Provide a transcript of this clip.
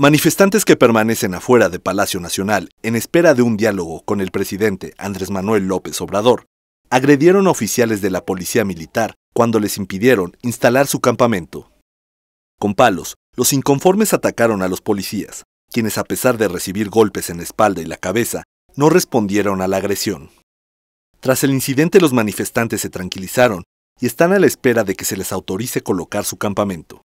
Manifestantes que permanecen afuera de Palacio Nacional en espera de un diálogo con el presidente Andrés Manuel López Obrador agredieron a oficiales de la policía militar cuando les impidieron instalar su campamento. Con palos, los inconformes atacaron a los policías, quienes a pesar de recibir golpes en la espalda y la cabeza, no respondieron a la agresión. Tras el incidente los manifestantes se tranquilizaron y están a la espera de que se les autorice colocar su campamento.